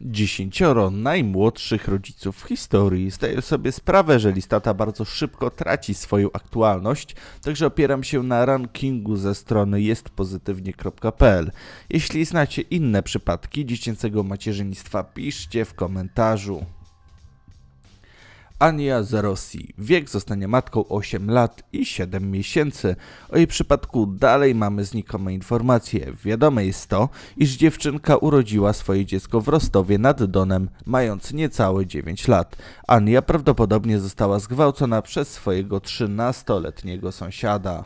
Dziesięcioro najmłodszych rodziców w historii zdaje sobie sprawę, że listata bardzo szybko traci swoją aktualność, także opieram się na rankingu ze strony jestpozytywnie.pl. Jeśli znacie inne przypadki dziecięcego macierzyństwa, piszcie w komentarzu. Ania z Rosji. Wiek zostanie matką 8 lat i 7 miesięcy. O jej przypadku dalej mamy znikome informacje. Wiadome jest to, iż dziewczynka urodziła swoje dziecko w Rostowie nad Donem, mając niecałe 9 lat. Ania prawdopodobnie została zgwałcona przez swojego 13-letniego sąsiada.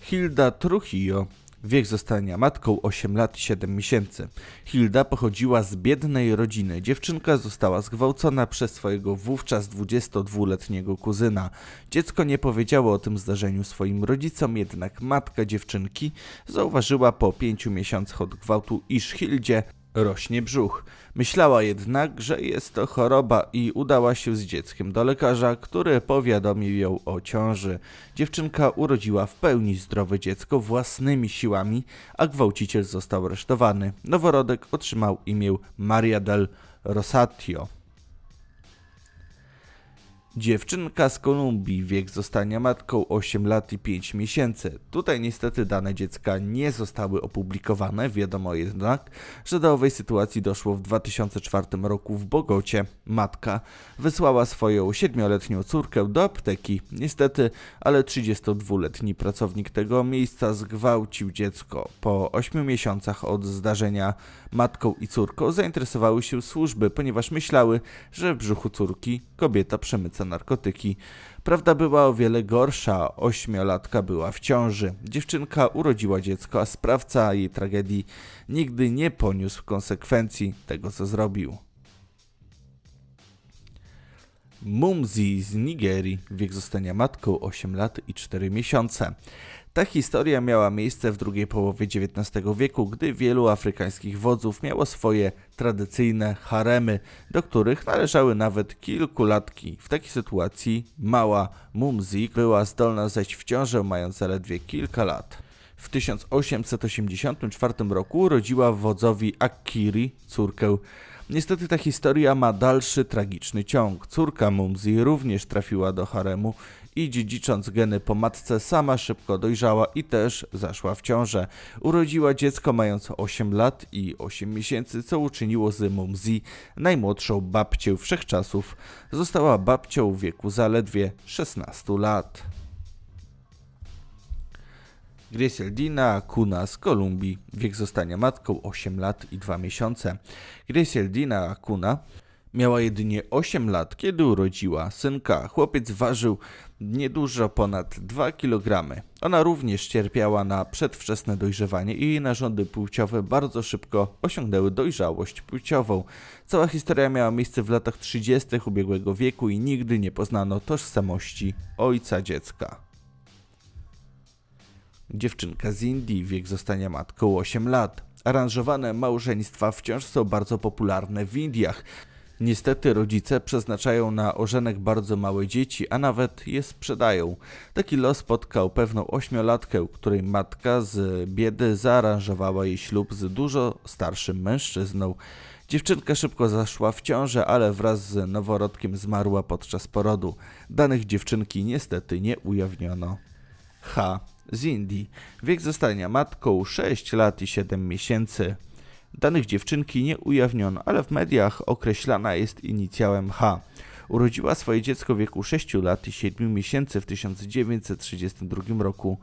Hilda Trujillo Wiek zostania matką 8 lat i 7 miesięcy. Hilda pochodziła z biednej rodziny. Dziewczynka została zgwałcona przez swojego wówczas 22-letniego kuzyna. Dziecko nie powiedziało o tym zdarzeniu swoim rodzicom, jednak matka dziewczynki zauważyła po 5 miesiącach od gwałtu, iż Hildzie rośnie brzuch. Myślała jednak, że jest to choroba i udała się z dzieckiem do lekarza, który powiadomił ją o ciąży. Dziewczynka urodziła w pełni zdrowe dziecko własnymi siłami, a gwałciciel został aresztowany. Noworodek otrzymał imię Maria del Rosatio. Dziewczynka z Kolumbii, wiek zostania matką 8 lat i 5 miesięcy. Tutaj niestety dane dziecka nie zostały opublikowane, wiadomo jednak, że do owej sytuacji doszło w 2004 roku w Bogocie. Matka wysłała swoją 7-letnią córkę do apteki. Niestety, ale 32-letni pracownik tego miejsca zgwałcił dziecko. Po 8 miesiącach od zdarzenia matką i córką zainteresowały się służby, ponieważ myślały, że w brzuchu córki kobieta przemyca narkotyki. Prawda była o wiele gorsza, ośmiolatka była w ciąży. Dziewczynka urodziła dziecko, a sprawca jej tragedii nigdy nie poniósł konsekwencji tego, co zrobił. Mumzi z Nigerii, wiek zostania matką 8 lat i 4 miesiące. Ta historia miała miejsce w drugiej połowie XIX wieku, gdy wielu afrykańskich wodzów miało swoje tradycyjne haremy, do których należały nawet kilkulatki. W takiej sytuacji mała Mumzik była zdolna zejść w ciążę mając zaledwie kilka lat. W 1884 roku rodziła wodzowi Akiri córkę. Niestety ta historia ma dalszy tragiczny ciąg. Córka Mumzi również trafiła do haremu i dziedzicząc geny po matce sama szybko dojrzała i też zaszła w ciążę. Urodziła dziecko mając 8 lat i 8 miesięcy, co uczyniło z Mumzi najmłodszą babcię wszechczasów. Została babcią w wieku zaledwie 16 lat. Griseldina Kuna z Kolumbii. Wiek zostania matką 8 lat i 2 miesiące. Griseldina Kuna Miała jedynie 8 lat, kiedy urodziła synka. Chłopiec ważył niedużo ponad 2 kg. Ona również cierpiała na przedwczesne dojrzewanie i jej narządy płciowe bardzo szybko osiągnęły dojrzałość płciową. Cała historia miała miejsce w latach 30. ubiegłego wieku i nigdy nie poznano tożsamości ojca dziecka. Dziewczynka z Indii, wiek zostania matką 8 lat. Aranżowane małżeństwa wciąż są bardzo popularne w Indiach. Niestety rodzice przeznaczają na ożenek bardzo małe dzieci, a nawet je sprzedają. Taki los spotkał pewną ośmiolatkę, której matka z biedy zaaranżowała jej ślub z dużo starszym mężczyzną. Dziewczynka szybko zaszła w ciążę, ale wraz z noworodkiem zmarła podczas porodu. Danych dziewczynki niestety nie ujawniono. H. Z Indii. Wiek zostania matką 6 lat i 7 miesięcy. Danych dziewczynki nie ujawniono, ale w mediach określana jest inicjałem H. Urodziła swoje dziecko w wieku 6 lat i 7 miesięcy w 1932 roku.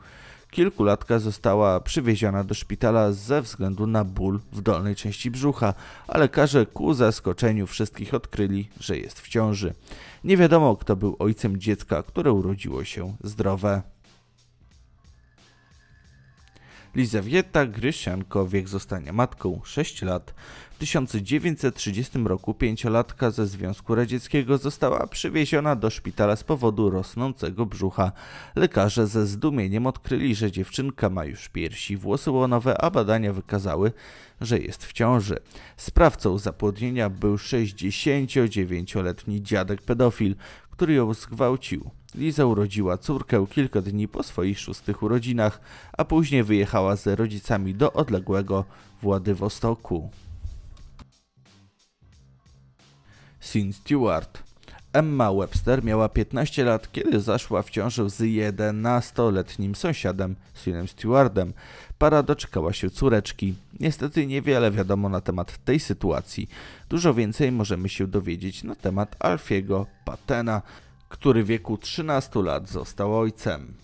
Kilkulatka została przywieziona do szpitala ze względu na ból w dolnej części brzucha, a lekarze ku zaskoczeniu wszystkich odkryli, że jest w ciąży. Nie wiadomo, kto był ojcem dziecka, które urodziło się zdrowe. Lizawieta Grysianko, wiek zostania matką 6 lat. W 1930 roku pięciolatka ze Związku Radzieckiego została przywieziona do szpitala z powodu rosnącego brzucha. Lekarze ze zdumieniem odkryli, że dziewczynka ma już piersi, włosy łonowe, a badania wykazały, że jest w ciąży. Sprawcą zapłodnienia był 69-letni dziadek pedofil, który ją zgwałcił. Liza urodziła córkę kilka dni po swoich szóstych urodzinach, a później wyjechała z rodzicami do odległego Władywostoku. Sin Stewart Emma Webster miała 15 lat, kiedy zaszła w ciąży z 11-letnim sąsiadem, Sinem Stewartem. Para doczekała się córeczki. Niestety niewiele wiadomo na temat tej sytuacji. Dużo więcej możemy się dowiedzieć na temat Alfiego Patena, który w wieku 13 lat został ojcem.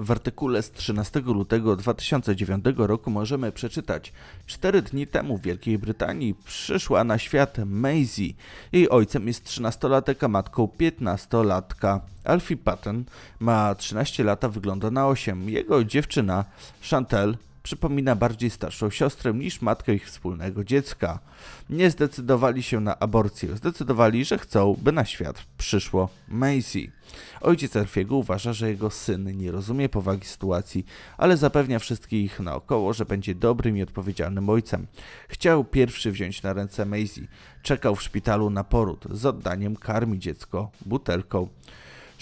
W artykule z 13 lutego 2009 roku możemy przeczytać: Cztery dni temu w Wielkiej Brytanii przyszła na świat Maisie. Jej ojcem jest 13-latek, a matką 15-latka. Alfie Patton ma 13 lat, wygląda na 8. Jego dziewczyna Chantel przypomina bardziej starszą siostrę niż matkę ich wspólnego dziecka. Nie zdecydowali się na aborcję, zdecydowali, że chcą, by na świat przyszło Macy. Ojciec Erfiego uważa, że jego syn nie rozumie powagi sytuacji, ale zapewnia wszystkich naokoło, że będzie dobrym i odpowiedzialnym ojcem. Chciał pierwszy wziąć na ręce Maisie. Czekał w szpitalu na poród z oddaniem karmi dziecko butelką.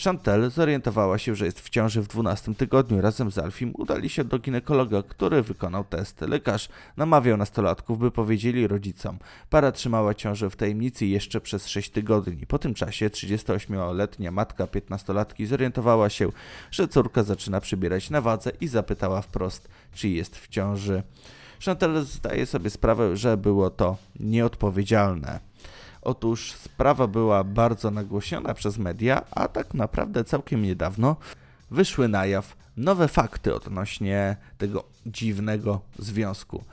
Chantel zorientowała się, że jest w ciąży w 12 tygodniu. Razem z Alfim udali się do ginekologa, który wykonał test. Lekarz namawiał nastolatków, by powiedzieli rodzicom. Para trzymała ciążę w tajemnicy jeszcze przez 6 tygodni. Po tym czasie 38-letnia matka 15-latki zorientowała się, że córka zaczyna przybierać na wadze i zapytała wprost, czy jest w ciąży. Chantel zdaje sobie sprawę, że było to nieodpowiedzialne. Otóż sprawa była bardzo nagłośniona przez media, a tak naprawdę całkiem niedawno wyszły na jaw nowe fakty odnośnie tego dziwnego związku.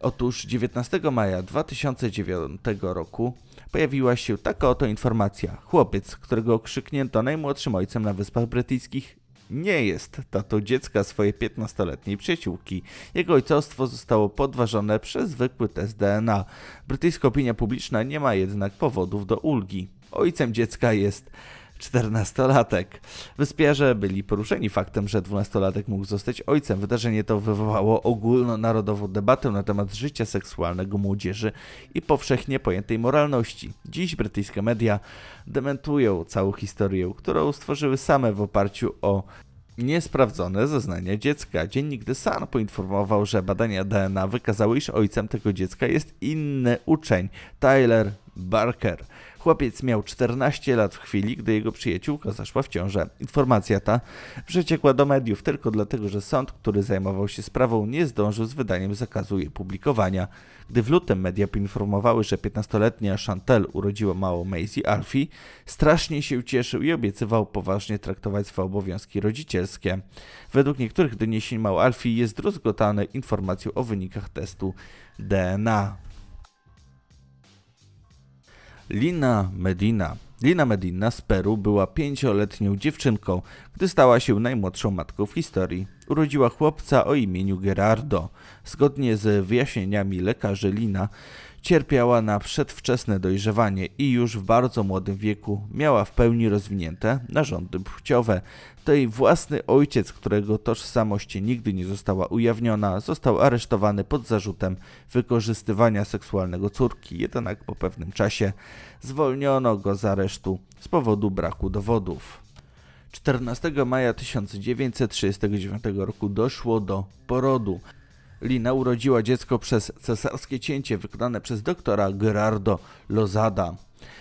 Otóż 19 maja 2009 roku pojawiła się taka oto informacja. Chłopiec, którego krzyknięto najmłodszym ojcem na Wyspach Brytyjskich, nie jest tatą dziecka swojej 15-letniej przyjaciółki. Jego ojcostwo zostało podważone przez zwykły test DNA. Brytyjska opinia publiczna nie ma jednak powodów do ulgi. Ojcem dziecka jest czternastolatek. Wyspiarze byli poruszeni faktem, że dwunastolatek mógł zostać ojcem. Wydarzenie to wywołało ogólnonarodową debatę na temat życia seksualnego młodzieży i powszechnie pojętej moralności. Dziś brytyjskie media dementują całą historię, którą stworzyły same w oparciu o niesprawdzone zeznania dziecka. Dziennik The Sun poinformował, że badania DNA wykazały, iż ojcem tego dziecka jest inny uczeń, Tyler Barker. Chłopiec miał 14 lat w chwili, gdy jego przyjaciółka zaszła w ciążę. Informacja ta przeciekła do mediów tylko dlatego, że sąd, który zajmował się sprawą, nie zdążył z wydaniem zakazu jej publikowania. Gdy w lutym media poinformowały, że 15-letnia Chantel urodziła małą Maisie Alfie, strasznie się cieszył i obiecywał poważnie traktować swoje obowiązki rodzicielskie. Według niektórych doniesień mał Alfie jest rozgotany informacją o wynikach testu DNA. Lina Medina. Lina Medina z Peru była pięcioletnią dziewczynką, gdy stała się najmłodszą matką w historii. Urodziła chłopca o imieniu Gerardo. Zgodnie z wyjaśnieniami lekarzy Lina Cierpiała na przedwczesne dojrzewanie i już w bardzo młodym wieku miała w pełni rozwinięte narządy płciowe. To jej własny ojciec, którego tożsamość nigdy nie została ujawniona, został aresztowany pod zarzutem wykorzystywania seksualnego córki, jednak po pewnym czasie zwolniono go z aresztu z powodu braku dowodów. 14 maja 1939 roku doszło do porodu. Lina urodziła dziecko przez cesarskie cięcie wykonane przez doktora Gerardo Lozada.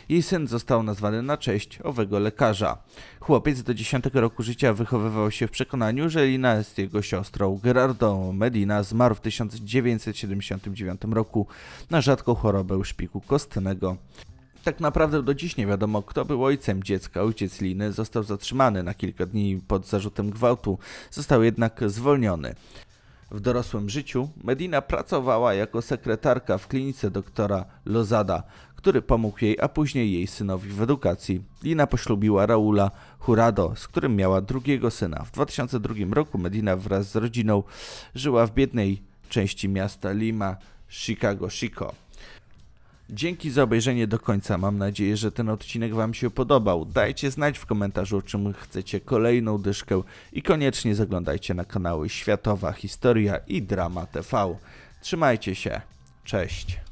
Jej syn został nazwany na cześć owego lekarza. Chłopiec do 10 roku życia wychowywał się w przekonaniu, że Lina jest jego siostrą. Gerardo Medina zmarł w 1979 roku na rzadką chorobę szpiku kostnego. Tak naprawdę do dziś nie wiadomo, kto był ojcem dziecka. Ojciec Liny został zatrzymany na kilka dni pod zarzutem gwałtu, został jednak zwolniony. W dorosłym życiu Medina pracowała jako sekretarka w klinice doktora Lozada, który pomógł jej, a później jej synowi w edukacji. Lina poślubiła Raula Hurado, z którym miała drugiego syna. W 2002 roku Medina wraz z rodziną żyła w biednej części miasta Lima, Chicago Chico. Dzięki za obejrzenie do końca. Mam nadzieję, że ten odcinek Wam się podobał. Dajcie znać w komentarzu, czym chcecie kolejną dyszkę i koniecznie zaglądajcie na kanały Światowa Historia i Drama TV. Trzymajcie się. Cześć.